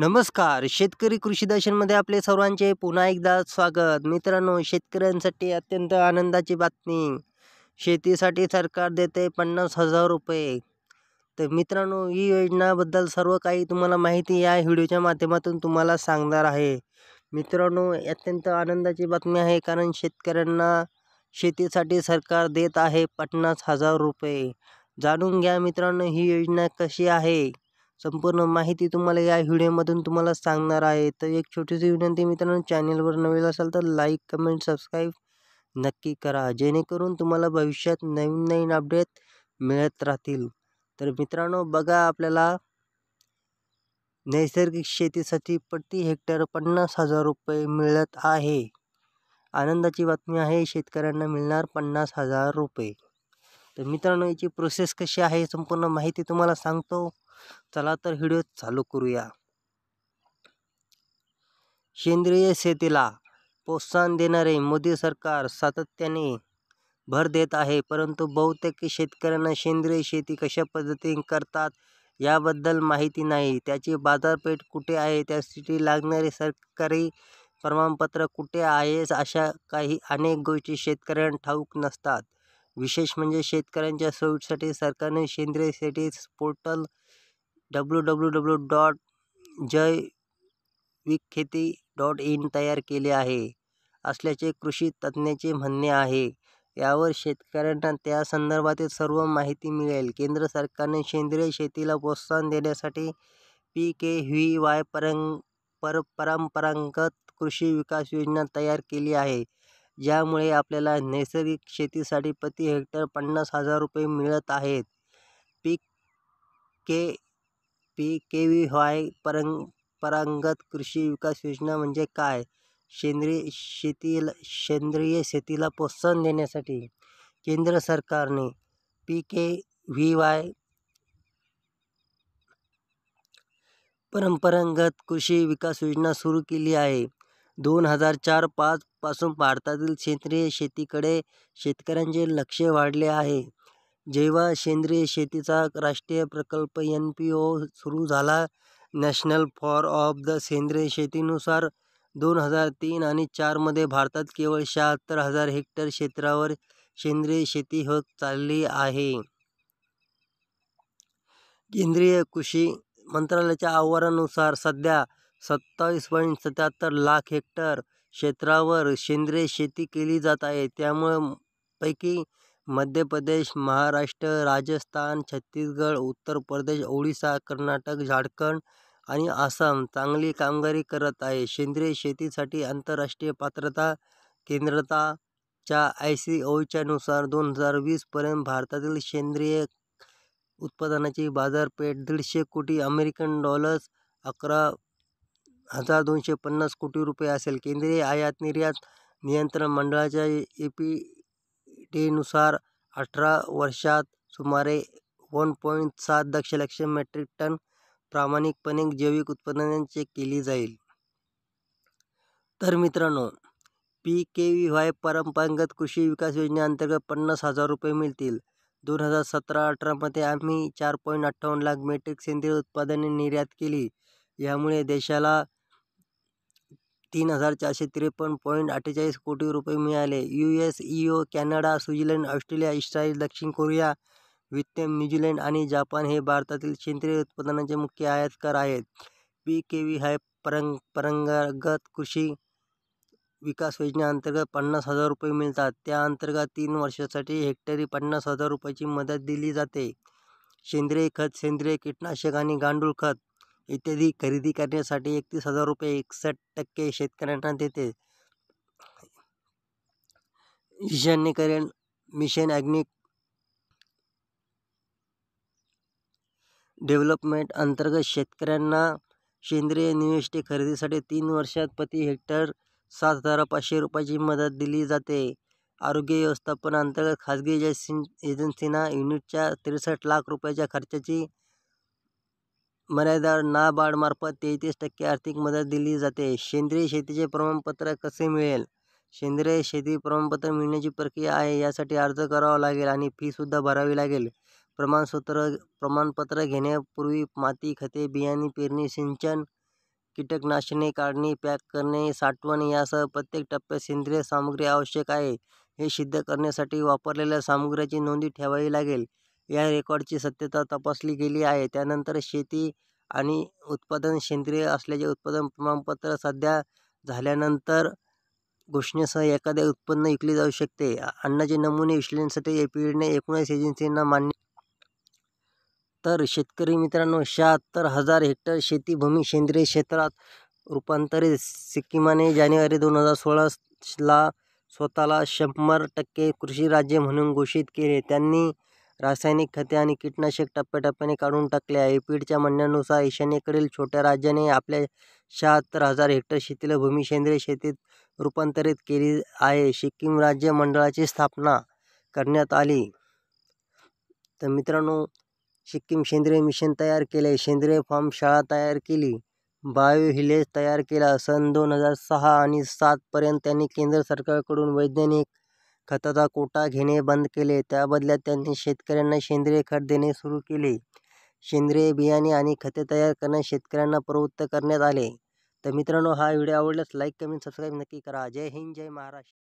नमस्कार शेतकरी कृषी दर्शनमध्ये आपले सर्वांचे पुन्हा एकदा स्वागत मित्रांनो शेतकऱ्यांसाठी अत्यंत आनंदाची बातमी शेतीसाठी सरकार देते पन्नास हजार रुपये तर मित्रांनो ही योजनाबद्दल सर्व काही तुम्हाला माहिती या व्हिडिओच्या माध्यमातून तुम्हाला सांगणार आहे मित्रांनो अत्यंत आनंदाची बातमी आहे कारण शेतकऱ्यांना शेतीसाठी सरकार देत आहे पन्नास हजार रुपये जाणून घ्या मित्रांनो ही योजना कशी आहे संपूर्ण माहिती तुम्हाला या व्हिडिओमधून तुम्हाला सांगणार आहे तर एक छोटीशी विनंती मित्रांनो चॅनेलवर नवीन असाल तर लाईक कमेंट सबस्क्राईब नक्की करा जेणेकरून तुम्हाला भविष्यात नवीन नवीन अपडेट मिळत राहतील तर मित्रांनो बघा आपल्याला नैसर्गिक शेतीसाठी प्रति हेक्टर पन्नास हजार रुपये मिळत आहे आनंदाची बातमी आहे शेतकऱ्यांना मिळणार पन्नास हजार रुपये तर मित्रांनो याची प्रोसेस कशी आहे संपूर्ण माहिती तुम्हाला सांगतो चला तर व्हिडिओ चालू करूया सेंद्रिय शेतीला प्रोत्साहन देणारे मोदी सरकार सातत्याने भर देत आहे परंतु बहुतेक शेतकऱ्यांना सेंद्रिय शेती कशा पद्धतीने करतात याबद्दल माहिती नाही त्याची बाजारपेठ कुठे आहे त्यासाठी लागणारे सरकारी प्रमाणपत्र कुठे आहे अशा काही अनेक गोष्टी शेतकऱ्यांना ठाऊक नसतात विशेष म्हणजे शेतकऱ्यांच्या सोयीसाठी सरकारने सेंद्रिय शेती portal W W W dot Jai Kheti dot in तयार केले आहे असल्याचे कृषी तज्ज्ञाचे म्हणणे आहे यावर शेतकऱ्यांना त्या संदर्भातील सर्व माहिती मिळेल केंद्र सरकारने सेंद्रिय शेतीला प्रोत्साहन देण्यासाठी पी के व्ही वाय परं पर परंपरागत कृषी विकास योजना तयार केली आहे ज्यामुळे आपल्याला नैसर्गिक शेतीसाठी प्रति हेक्टर पन्नास हजार रुपये मिळत आहेत पीक K P K V Y Paramparagat Krishi विकास योजना म्हणजे काय? सेंद्रिय शेतीला प्रोत्साहन देण्यासाठी केंद्र सरकारने वाय परंपरागत कृषी विकास योजना सुरू केली आहे. दोन हजार चार पाचपासून पासून भारतातील सेंद्रिय शेतीकडे शेतकऱ्यांचे लक्ष वाढले आहे. जेव्हा सेंद्रिय शेतीचा राष्ट्रीय प्रकल्प पी ओ सुरू झाला नॅशनल फॉर ऑफ द सेंद्रिय शेतीनुसार दोन हजार तीन आणि चारमध्ये भारतात केवळ शहात्तर हजार हेक्टर क्षेत्रावर सेंद्रिय शेती होत चालली आहे. केंद्रीय कृषी मंत्रालयाच्या आवारानुसार सध्या सत्तावीस पॉईंट सत्याहत्तर लाख हेक्टर क्षेत्रावर सेंद्रिय शेती केली जात आहे. पैकी मध्य प्रदेश महाराष्ट्र राजस्थान छत्तीसगड उत्तर प्रदेश ओडिसा कर्नाटक झारखंड आणि आसाम चांगली कामगिरी करत आहे सेंद्रिय शेतीसाठी आंतरराष्ट्रीय पात्रता च्या आय सी ओच्यानुसार नुसार दोन हजार वीसपर्यंत भारतातील सेंद्रिय उत्पादनाची बाजारपेठ दीडशे कोटी अमेरिकन डॉलर्स अकरा हजार दोनशे पन्नास कोटी रुपये असेल केंद्रीय आयात निर्यात नियंत्रण मंडळाच्या ए पी गणनेनुसार अठरा वर्षात सुमारे वन पॉईंट सात दशलक्ष मेट्रिक टन प्रामाणिकपणे जैविक उत्पादनांचे केली जाईल तर मित्रांनो P K V Y Paramparagat Krishi विकास योजनेअंतर्गत पन्नास हजार रुपये मिळतील दोन हजार सतरा अठरामध्ये आम्ही चार पॉईंट अठ्ठावन्न लाख मेट्रिक सेंद्रिय उत्पादने निर्यात केली यामुळे देशाला तीन हजार चारशे त्रेपन्न पॉईंट अठ्ठेचाळीस कोटी रुपये मिळाले U S E O Canada Switzerland Australia Israel दक्षिण कोरिया व्हिएतनाम न्यूझीलंड आणि जपान हे भारतातील सेंद्रिय उत्पादनांचे मुख्य आयातकार आहेत पी के व्ही हाय परं परंगत कृषी विकास योजनेअंतर्गत पन्नास हजार रुपये मिळतात त्याअंतर्गत तीन वर्षासाठी हेक्टरी पन्नास हजार रुपयाची मदत दिली जाते सेंद्रिय खत सेंद्रिय कीटकनाशक आणि गांडूळ खत इत्यादी खरेदी करण्यासाठी एकतीस हजार रुपये एकसष्ट टक्के शेतकऱ्यांना देते ईशान्येकरण मिशन ॲग्निक डेव्हलपमेंट अंतर्गत शेतकऱ्यांना सेंद्रिय निविष्टे खरेदीसाठी तीन वर्षात प्रति हेक्टर सात हजार पाचशे रुपयाची मदत दिली जाते आरोग्य अंतर्गत खाजगी एजन्सी एजन्सींना युनिटच्या त्रेसष्ट लाख रुपयाच्या खर्चाची मर्यादा नाबार्डमार्फत तेहतीस टक्के आर्थिक मदत दिली जाते सेंद्रिय शेतीचे प्रमाणपत्र कसे मिळेल सेंद्रिय शेती प्रमाणपत्र मिळण्याची प्रक्रिया आहे यासाठी अर्ज करावा लागेल आणि फीसुद्धा भरावी लागेल प्रमाणसूत्र प्रमाणपत्र घेण्यापूर्वी माती खते बियाणे पेरणी सिंचन कीटकनाशने काढणी पॅक करणे साठवण यासह प्रत्येक टप्प्यात सेंद्रिय सामग्री आवश्यक आहे हे सिद्ध करण्यासाठी वापरलेल्या सामग्रीची नोंदी ठेवावी लागेल या रेकॉर्डची सत्यता तपासली गेली आहे त्यानंतर शेती आणि उत्पादन सेंद्रिय असल्याचे उत्पादन प्रमाणपत्र साध्या झाल्यानंतर घोषणेसह एखादे उत्पन्न विकले जाऊ शकते अन्नाचे नमुने विश्लेषणासाठी एपीडने एकोणीस एजन्सींना मान्य तर शेतकरी मित्रांनो शहात्तर हजार हेक्टर शेतीभूमी सेंद्रिय क्षेत्रात रूपांतरित सिक्कीमाने जानेवारी दोन हजार सोळाला स्वतःला शंभर टक्के कृषी राज्य म्हणून घोषित केले त्यांनी रासायनिक खते आणि कीटकनाशक टप्प्याटप्प्याने काढून टाकले आहे पीडच्या म्हणण्यानुसार ईशान्येकडील छोट्या राज्याने आपल्या शहात्तर हजार हेक्टर शेतीला भूमी सेंद्रिय शेतीत रूपांतरित केली आहे सिक्कीम राज्य मंडळाची स्थापना करण्यात आली तर मित्रांनो सिक्कीम सेंद्रिय मिशन तयार केले सेंद्रिय फार्म शाळा तयार केली बायो हिलेज तयार केला सन दोन हजार सहा आणि सातपर्यंत त्यांनी केंद्र सरकारकडून वैज्ञानिक खताचा कोटा घेणे बंद केले त्याबदल्यात त्यांनी शेतकऱ्यांना सेंद्रिय खत देणे सुरू केले. सेंद्रिय बियाणे आणि खते तयार करण्यास शेतकऱ्यांना प्रवृत्त करण्यात आले. तर मित्रांनो हा व्हिडिओ आवडल्यास लाईक, कमेंट, सबस्क्राईब नक्की करा. जय हिंद जय महाराष्ट्र.